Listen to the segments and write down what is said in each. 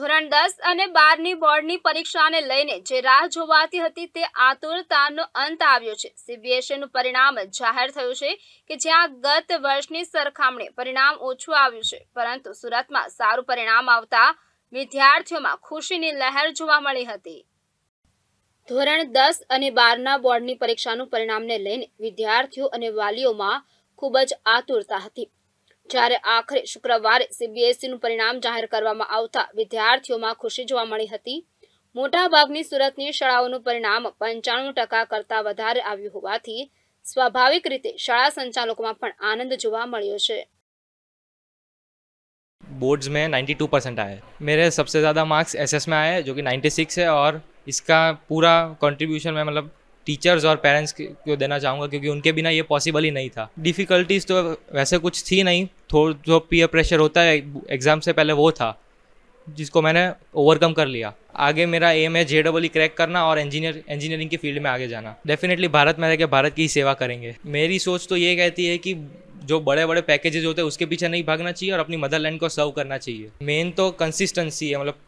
ધોરણ દસ અને બારની બોર્ડની પરીક્ષાને લઈને જે રાહ જોવાતી હતી તે આતુરતાનો અંત આવ્યો છે સીબીએસઈનું પરિણામ જાહેર થયું છે કે જ્યાં ગત વર્ષની સરખામણી પરિણામ ઓછું આવ્યું છે પરંતુ સુરતમાં સારું પરિણામ આવતા વિદ્યાર્થીઓમાં ખુશીની લહેર જોવા મળી હતી ધોરણ દસ અને બારના બોર્ડની પરીક્ષાનું પરિણામને લઈને વિદ્યાર્થીઓ અને વાલીઓમાં ખૂબ જ આતુરતા હતી જ્યારે આખરે શુક્રવારે સીબીએસઈનું પરિણામ જાહેર કરવામાં આવતા વિદ્યાર્થીઓમાં ખુશી જોવા મળી હતી મોટાભાગની સુરતની શાળાઓનું પરિણામ પંચાણું ટકા કરતાં વધારે આવ્યું હોવાથી સ્વાભાવિક રીતે શાળા સંચાલકોમાં પણ આનંદ જોવા મળ્યો છે बोर्ड्स में 92 परसेंट आए मेरे सबसे ज़्यादा मार्क्स एसएस में आए जो कि 96 है और इसका पूरा कंट्रीब्यूशन मैं મતલબ टीचर्स और पेरेंट्स को देना चाहूँगा क्योंकि उनके बिना ये पॉसिबल ही नहीं था डिफ़िकल्टीज़ तो वैसे कुछ थी नहीं थोड़ा जो पीयर प्रेशर होता है एग्ज़ाम से पहले वो था जिसको मैंने ओवरकम कर लिया आगे मेरा एम है जे डबल क्रैक करना और इंजीनियर इंजीनियरिंग की फील्ड में आगे जाना डेफिनेटली भारत में रहकर भारत की ही सेवा करेंगे मेरी सोच तो ये कहती है कि जो बड़े बड़े पैकेजेस होते हैं उसके पीछे नहीं भागना चाहिए और अपनी मदरलैंड को सर्व करना चाहिए मेन तो कंसिस्टेंसी है मतलब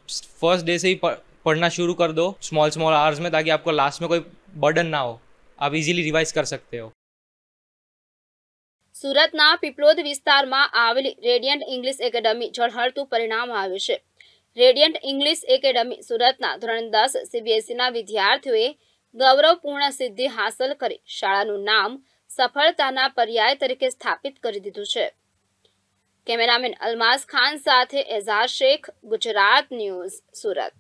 फर्स्ट डे से ही पढ़ना शुरू कर दो स्मॉल स्मॉल आवर्स में ताकि आपको लास्ट में कोई बर्डन ना हो आप इजीली रिवाइज कर सकते हो સુરતના પીપલોદ વિસ્તારમાં આવેલી રેડિયન્ટ ઇંગ્લિશ એકેડમી ઝળહળતું પરિણામ આવ્યું છે રેડિયન્ટ ઇંગ્લિશ એકેડમી સુરતના ધોરણ દસ સીબીએસઈના વિદ્યાર્થીઓએ ગૌરવપૂર્ણ સિદ્ધિ હાંસલ કરી શાળાનું નામ સફળતાના પર્યાય તરીકે સ્થાપિત કરી દીધું છે કેમેરામેન અલમાઝ ખાન સાથે એઝાર શેખ ગુજરાત ન્યૂઝ સુરત